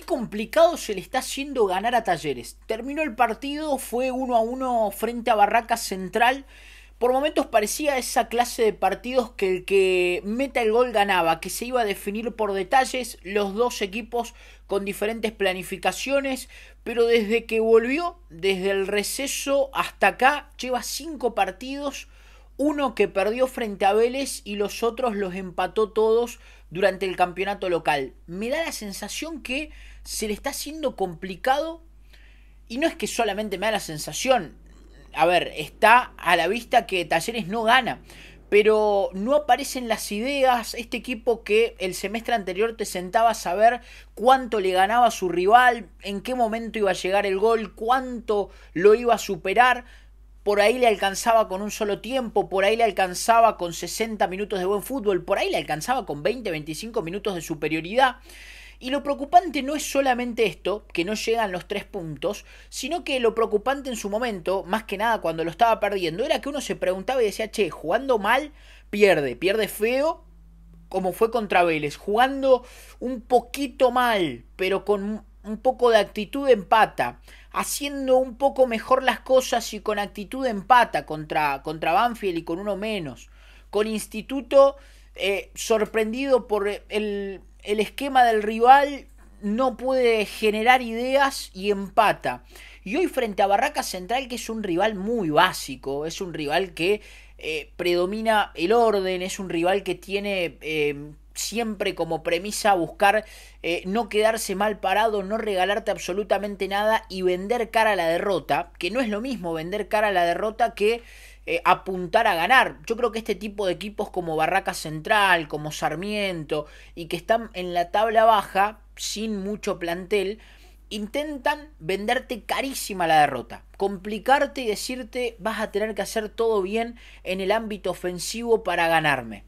complicado se le está haciendo ganar a Talleres. Terminó el partido, fue uno a uno frente a Barracas Central. Por momentos parecía esa clase de partidos que el que meta el gol ganaba, que se iba a definir por detalles, los dos equipos con diferentes planificaciones, pero desde que volvió, desde el receso hasta acá, lleva cinco partidos, uno que perdió frente a Vélez y los otros los empató todos durante el campeonato local. Me da la sensación que se le está haciendo complicado y no es que solamente me da la sensación. A ver, está a la vista que Talleres no gana, pero no aparecen las ideas. Este equipo que el semestre anterior te sentaba a saber cuánto le ganaba a su rival, en qué momento iba a llegar el gol, cuánto lo iba a superar por ahí le alcanzaba con un solo tiempo, por ahí le alcanzaba con 60 minutos de buen fútbol, por ahí le alcanzaba con 20, 25 minutos de superioridad. Y lo preocupante no es solamente esto, que no llegan los tres puntos, sino que lo preocupante en su momento, más que nada cuando lo estaba perdiendo, era que uno se preguntaba y decía, che, jugando mal, pierde, pierde feo, como fue contra Vélez, jugando un poquito mal, pero con un poco de actitud empata, haciendo un poco mejor las cosas y con actitud empata contra, contra Banfield y con uno menos, con Instituto eh, sorprendido por el, el esquema del rival, no puede generar ideas y empata. Y hoy frente a Barraca Central, que es un rival muy básico, es un rival que eh, predomina el orden, es un rival que tiene eh, siempre como premisa buscar eh, no quedarse mal parado, no regalarte absolutamente nada y vender cara a la derrota, que no es lo mismo vender cara a la derrota que eh, apuntar a ganar. Yo creo que este tipo de equipos como Barraca Central, como Sarmiento, y que están en la tabla baja, sin mucho plantel, intentan venderte carísima la derrota, complicarte y decirte vas a tener que hacer todo bien en el ámbito ofensivo para ganarme.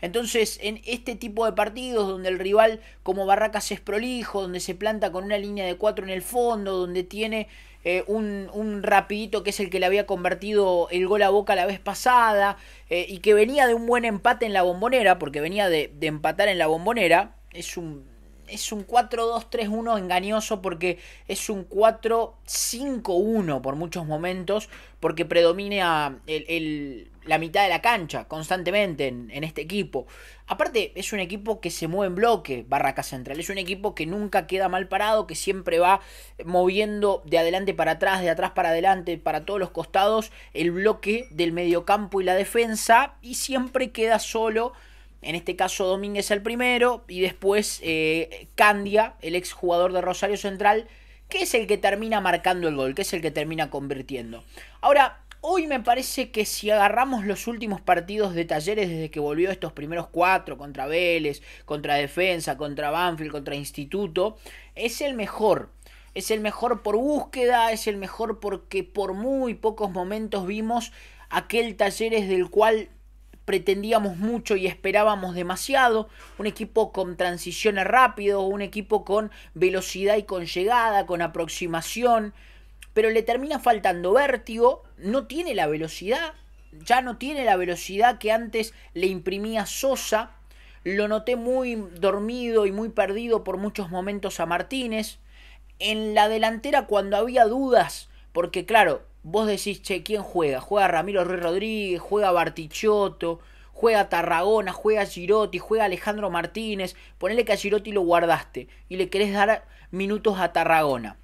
Entonces, en este tipo de partidos donde el rival como Barracas es prolijo, donde se planta con una línea de cuatro en el fondo, donde tiene eh, un, un, rapidito que es el que le había convertido el gol a Boca la vez pasada, eh, y que venía de un buen empate en la bombonera, porque venía de, empatar en la bombonera, es un, es un 4-2-3-1 engañoso porque es un 4-5-1 por muchos momentos, porque predomina el la mitad de la cancha constantemente en, este equipo. Aparte, es un equipo que se mueve en bloque, Barraca Central. Es un equipo que nunca queda mal parado, que siempre va moviendo de adelante para atrás, de atrás para adelante, para todos los costados, el bloque del mediocampo y la defensa. Y siempre queda solo. En este caso, Domínguez el primero. Y después eh, Candia, el exjugador de Rosario Central. Que es el que termina marcando el gol, que es el que termina convirtiendo. Ahora, Hoy me parece que si agarramos los últimos partidos de Talleres desde que volvió estos primeros cuatro, contra Vélez, contra Defensa, contra Banfield, contra Instituto, es el mejor. Es el mejor por búsqueda, es el mejor porque por muy pocos momentos vimos aquel Talleres del cual pretendíamos mucho y esperábamos demasiado, un equipo con transiciones rápido, un equipo con velocidad y con llegada, con aproximación, pero le termina faltando vértigo, no tiene la velocidad, ya no tiene la velocidad que antes le imprimía Sosa, lo noté muy dormido y muy perdido por muchos momentos a Martínez, en la delantera cuando había dudas, porque claro, vos decís, che, ¿quién juega? Juega Ramiro Ruiz Rodríguez, juega Bartichotto, juega Tarragona, juega Girotti, juega Alejandro Martínez, ponele que a Girotti lo guardaste y le querés dar minutos a Tarragona.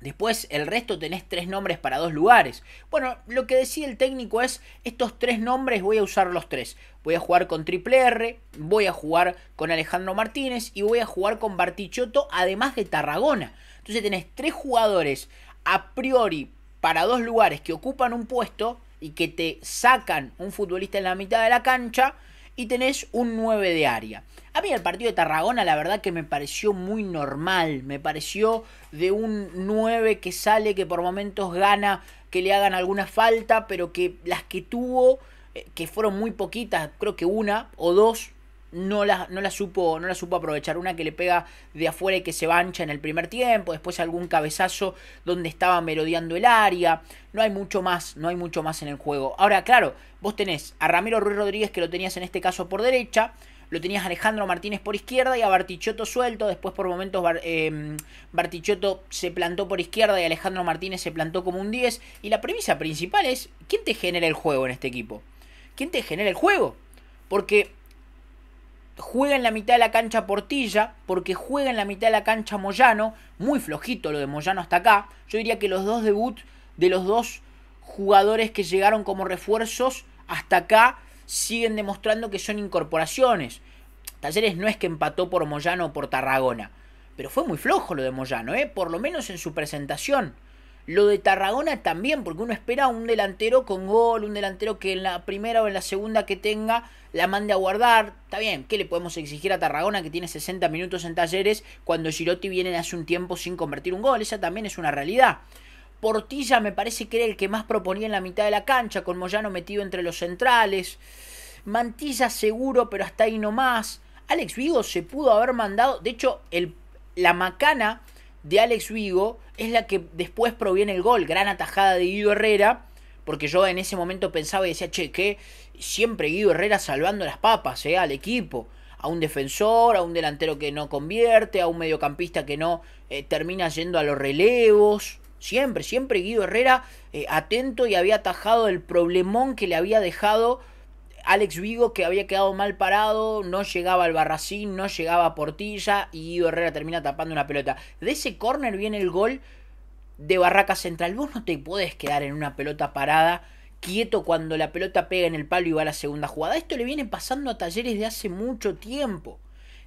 Después el resto tenés tres nombres para dos lugares. Bueno, lo que decía el técnico es, estos tres nombres voy a usar los tres. Voy a jugar con Triple R, voy a jugar con Alejandro Martínez y voy a jugar con Bartichotto, además de Tarragona. Entonces tenés tres jugadores a priori para dos lugares que ocupan un puesto y que te sacan un futbolista en la mitad de la cancha y tenés un 9 de área. A mí el partido de Tarragona la verdad que me pareció muy normal, me pareció de un 9 que sale, que por momentos gana, que le hagan alguna falta, pero que las que tuvo, eh, que fueron muy poquitas, creo que una o dos, no la, supo, no la supo aprovechar. Una que le pega de afuera y que se bancha en el primer tiempo. Después algún cabezazo donde estaba merodeando el área. No hay mucho más, no hay mucho más en el juego. Ahora, claro, vos tenés a Ramiro Ruiz Rodríguez que lo tenías en este caso por derecha. Lo tenías a Alejandro Martínez por izquierda y a Bartichotto suelto. Después por momentos em, Bartichotto se plantó por izquierda y Alejandro Martínez se plantó como un 10. Y la premisa principal es, ¿quién te genera el juego en este equipo? ¿Quién te genera el juego? Porque Juega en la mitad de la cancha Portilla, porque juega en la mitad de la cancha Moyano, muy flojito lo de Moyano hasta acá. Yo diría que los dos debut de los dos jugadores que llegaron como refuerzos hasta acá siguen demostrando que son incorporaciones. Talleres no es que empató por Moyano o por Tarragona, pero fue muy flojo lo de Moyano, ¿eh? por lo menos en su presentación. Lo de Tarragona también, porque uno espera un delantero con gol, un delantero que en la primera o en la segunda que tenga la mande a guardar. Está bien, ¿qué le podemos exigir a Tarragona que tiene 60 minutos en talleres cuando Girotti viene hace un tiempo sin convertir un gol? Esa también es una realidad. Portilla me parece que era el que más proponía en la mitad de la cancha, con Moyano metido entre los centrales. Mantilla seguro, pero hasta ahí no más. Alex Vigo se pudo haber mandado. De hecho, el, la macana de Alex Vigo es la que después proviene el gol. Gran atajada de Guido Herrera. Porque yo en ese momento pensaba y decía, che, que siempre Guido Herrera salvando las papas eh, al equipo. A un defensor, a un delantero que no convierte, a un mediocampista que no eh, termina yendo a los relevos. Siempre, siempre Guido Herrera eh, atento y había atajado el problemón que le había dejado Alex Vigo, que había quedado mal parado, no llegaba al Barracín, no llegaba a Portilla y Herrera termina tapando una pelota. De ese córner viene el gol de Barraca Central. Vos no te puedes quedar en una pelota parada, quieto cuando la pelota pega en el palo y va a la segunda jugada. Esto le viene pasando a Talleres de hace mucho tiempo.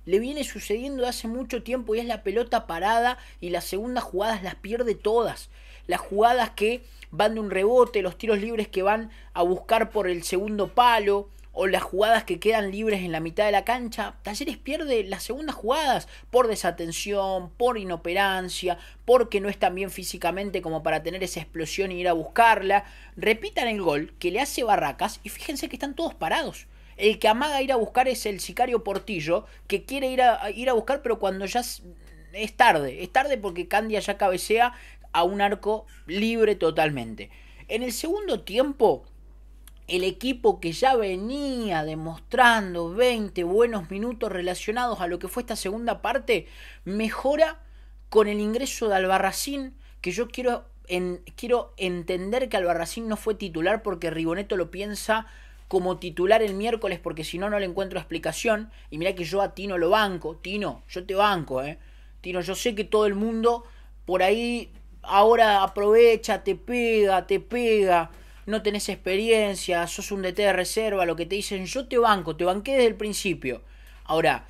Le viene sucediendo de hace mucho tiempo y es la pelota parada y las segundas jugadas las pierde todas las jugadas que van de un rebote, los tiros libres que van a buscar por el segundo palo o las jugadas que quedan libres en la mitad de la cancha, Talleres pierde las segundas jugadas por desatención, por inoperancia, porque no están bien físicamente como para tener esa explosión y ir a buscarla. Repitan el gol que le hace Barracas y fíjense que están todos parados. El que amaga ir a buscar es el sicario Portillo, que quiere ir a, ir a buscar, pero cuando ya es tarde. Es tarde porque Candia ya cabecea, a un arco libre totalmente. En el segundo tiempo, el equipo que ya venía demostrando 20 buenos minutos relacionados a lo que fue esta segunda parte, mejora con el ingreso de Albarracín, que yo quiero, quiero entender que Albarracín no fue titular porque Riboneto lo piensa como titular el miércoles porque si no no le encuentro explicación. Y mira que yo a Tino lo banco. Tino, yo te banco, ¿eh? Tino, yo sé que todo el mundo por ahí ahora aprovecha, te pega, te pega, no tenés experiencia, sos un DT de reserva, lo que te dicen, yo te banco, te banqué desde el principio. Ahora,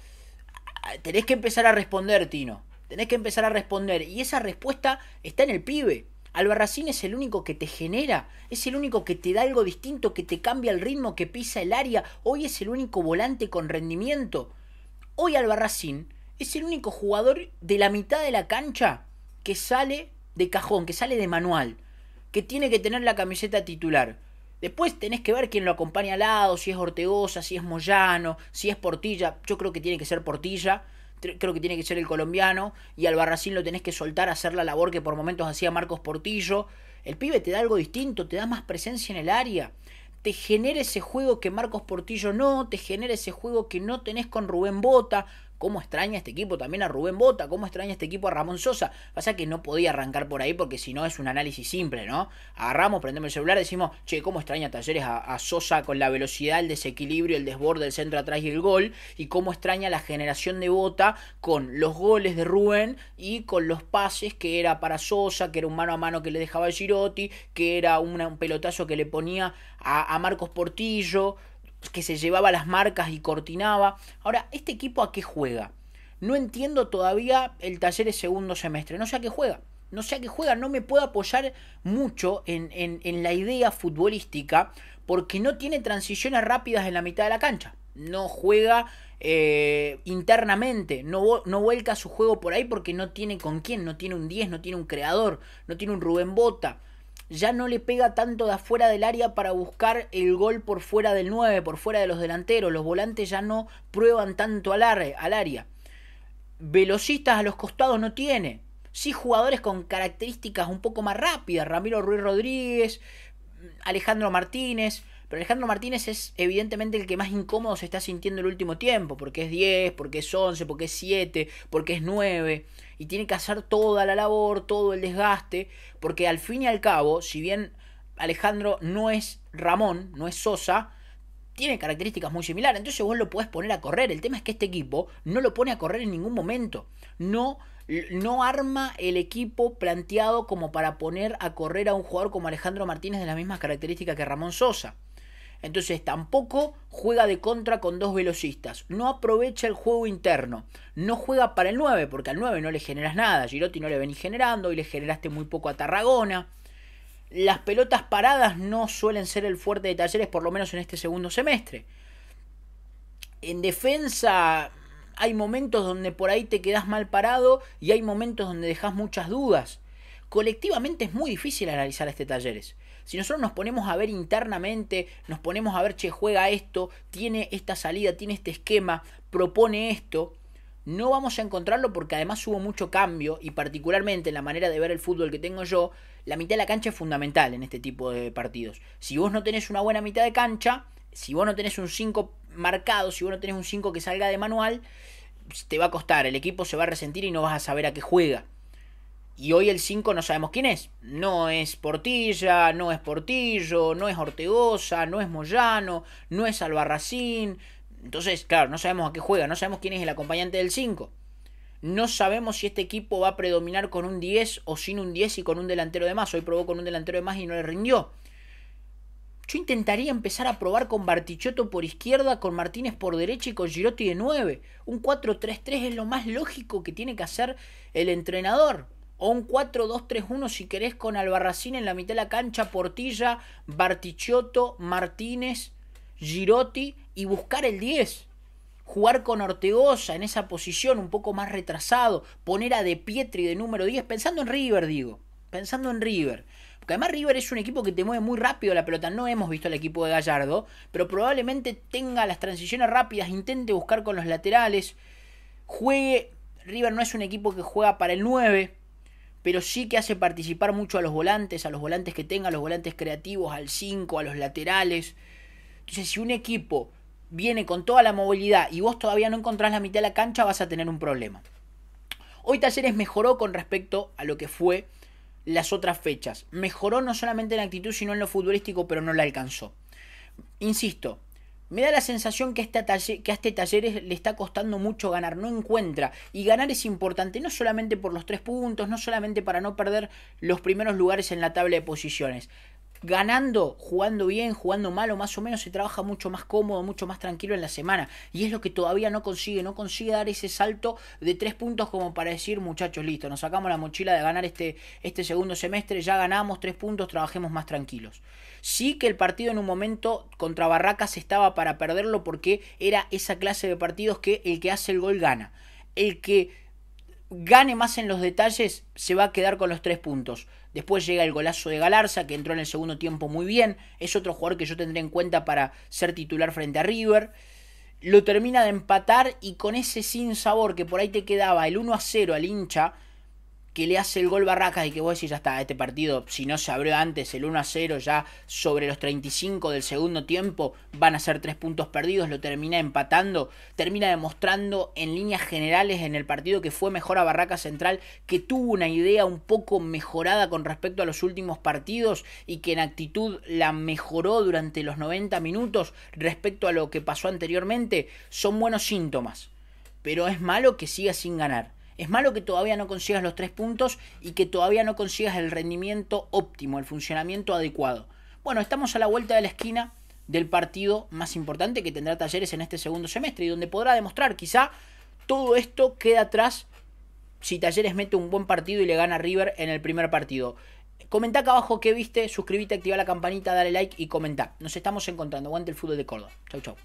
tenés que empezar a responder, Tino. Tenés que empezar a responder. Y esa respuesta está en el pibe. Albarracín es el único que te genera, es el único que te da algo distinto, que te cambia el ritmo, que pisa el área. Hoy es el único volante con rendimiento. Hoy Albarracín es el único jugador de la mitad de la cancha que sale de cajón, que sale de manual, que tiene que tener la camiseta titular. Después tenés que ver quién lo acompaña al lado, si es Ortegosa, si es Moyano, si es Portilla. Yo creo que tiene que ser Portilla, creo que tiene que ser el colombiano. Y al Barracín lo tenés que soltar a hacer la labor que por momentos hacía Marcos Portillo. El pibe te da algo distinto, te da más presencia en el área. Te genera ese juego que Marcos Portillo no, te genera ese juego que no tenés con Rubén Bota, ¿Cómo extraña este equipo también a Rubén Bota? ¿Cómo extraña este equipo a Ramón Sosa? Pasa que no podía arrancar por ahí porque si no es un análisis simple, ¿no? Agarramos, prendemos el celular, decimos, che, ¿cómo extraña Talleres a, Sosa con la velocidad, el desequilibrio, el desborde, el centro atrás y el gol? ¿Y cómo extraña la generación de Bota con los goles de Rubén y con los pases que era para Sosa, que era un mano a mano que le dejaba el Girotti, que era un pelotazo que le ponía a Marcos Portillo? que se llevaba las marcas y cortinaba. Ahora, ¿este equipo a qué juega? No entiendo todavía el taller de segundo semestre, no sé a qué juega. No sé a qué juega, no me puedo apoyar mucho en, la idea futbolística porque no tiene transiciones rápidas en la mitad de la cancha. No juega eh, internamente, no, no vuelca su juego por ahí porque no tiene con quién, no tiene un 10, no tiene un creador, no tiene un Rubén Bota ya no le pega tanto de afuera del área para buscar el gol por fuera del 9, por fuera de los delanteros. Los volantes ya no prueban tanto al, al área. Velocistas a los costados no tiene. Sí, jugadores con características un poco más rápidas. Ramiro Ruiz Rodríguez, Alejandro Martínez, pero Alejandro Martínez es evidentemente el que más incómodo se está sintiendo el último tiempo, porque es 10, porque es 11, porque es 7, porque es 9, y tiene que hacer toda la labor, todo el desgaste, porque al fin y al cabo, si bien Alejandro no es Ramón, no es Sosa, tiene características muy similares, entonces vos lo podés poner a correr, el tema es que este equipo no lo pone a correr en ningún momento, no no arma el equipo planteado como para poner a correr a un jugador como Alejandro Martínez de las mismas características que Ramón Sosa. Entonces tampoco juega de contra con dos velocistas. No aprovecha el juego interno. No juega para el 9, porque al 9 no le generas nada. Girotti no le venís generando y le generaste muy poco a Tarragona. Las pelotas paradas no suelen ser el fuerte de Talleres, por lo menos en este segundo semestre. En defensa hay momentos donde por ahí te quedas mal parado y hay momentos donde dejas muchas dudas colectivamente es muy difícil analizar este talleres. Si nosotros nos ponemos a ver internamente, nos ponemos a ver, che, juega esto, tiene esta salida, tiene este esquema, propone esto, no vamos a encontrarlo porque además hubo mucho cambio y particularmente en la manera de ver el fútbol que tengo yo, la mitad de la cancha es fundamental en este tipo de partidos. Si vos no tenés una buena mitad de cancha, si vos no tenés un 5 marcado, si vos no tenés un 5 que salga de manual, te va a costar, el equipo se va a resentir y no vas a saber a qué juega. Y hoy el 5 no sabemos quién es. No es Portilla, no es Portillo, no es Ortegoza, no es Moyano, no es Albarracín. Entonces, claro, no sabemos a qué juega, no sabemos quién es el acompañante del 5. No sabemos si este equipo va a predominar con un 10 o sin un 10 y con un delantero de más. Hoy probó con un delantero de más y no le rindió. Yo intentaría empezar a probar con Bartichotto por izquierda, con Martínez por derecha y con Girotti de 9. Un 4-3-3 es lo más lógico que tiene que hacer el entrenador o un 4-2-3-1 si querés con Albarracín en la mitad de la cancha, Portilla, Bartichotto, Martínez, Girotti y buscar el 10. Jugar con Ortegoza en esa posición un poco más retrasado, poner a De Pietri de número 10, pensando en River, digo, pensando en River. Porque además River es un equipo que te mueve muy rápido la pelota. No hemos visto al equipo de Gallardo, pero probablemente tenga las transiciones rápidas, intente buscar con los laterales, juegue. River no es un equipo que juega para el 9, pero sí que hace participar mucho a los volantes, a los volantes que tenga, a los volantes creativos, al 5, a los laterales. Entonces, si un equipo viene con toda la movilidad y vos todavía no encontrás la mitad de la cancha, vas a tener un problema. Hoy Talleres mejoró con respecto a lo que fue las otras fechas. Mejoró no solamente en actitud, sino en lo futbolístico, pero no la alcanzó. Insisto, me da la sensación que, este que a este taller le está costando mucho ganar, no encuentra. Y ganar es importante, no solamente por los tres puntos, no solamente para no perder los primeros lugares en la tabla de posiciones, ganando, jugando bien, jugando malo, más o menos, se trabaja mucho más cómodo, mucho más tranquilo en la semana. Y es lo que todavía no consigue, no consigue dar ese salto de tres puntos como para decir, muchachos, listo, nos sacamos la mochila de ganar este, este segundo semestre, ya ganamos tres puntos, trabajemos más tranquilos. Sí que el partido en un momento contra Barracas estaba para perderlo porque era esa clase de partidos que el que hace el gol gana. El que gane más en los detalles se va a quedar con los tres puntos. Después llega el golazo de Galarza, que entró en el segundo tiempo muy bien. Es otro jugador que yo tendré en cuenta para ser titular frente a River. Lo termina de empatar y con ese sin sabor que por ahí te quedaba el 1 a 0 al hincha que le hace el gol Barracas y que vos decís, ya está, este partido, si no se abrió antes el 1 a 0, ya sobre los 35 del segundo tiempo, van a ser tres puntos perdidos, lo termina empatando, termina demostrando en líneas generales en el partido que fue mejor a Barracas Central, que tuvo una idea un poco mejorada con respecto a los últimos partidos y que en actitud la mejoró durante los 90 minutos respecto a lo que pasó anteriormente, son buenos síntomas, pero es malo que siga sin ganar es malo que todavía no consigas los tres puntos y que todavía no consigas el rendimiento óptimo, el funcionamiento adecuado. Bueno, estamos a la vuelta de la esquina del partido más importante que tendrá Talleres en este segundo semestre y donde podrá demostrar quizá todo esto queda atrás si Talleres mete un buen partido y le gana a River en el primer partido. Comenta acá abajo qué viste, suscríbete, activa la campanita, dale like y comenta. Nos estamos encontrando. Aguante el fútbol de Córdoba. Chau, chau.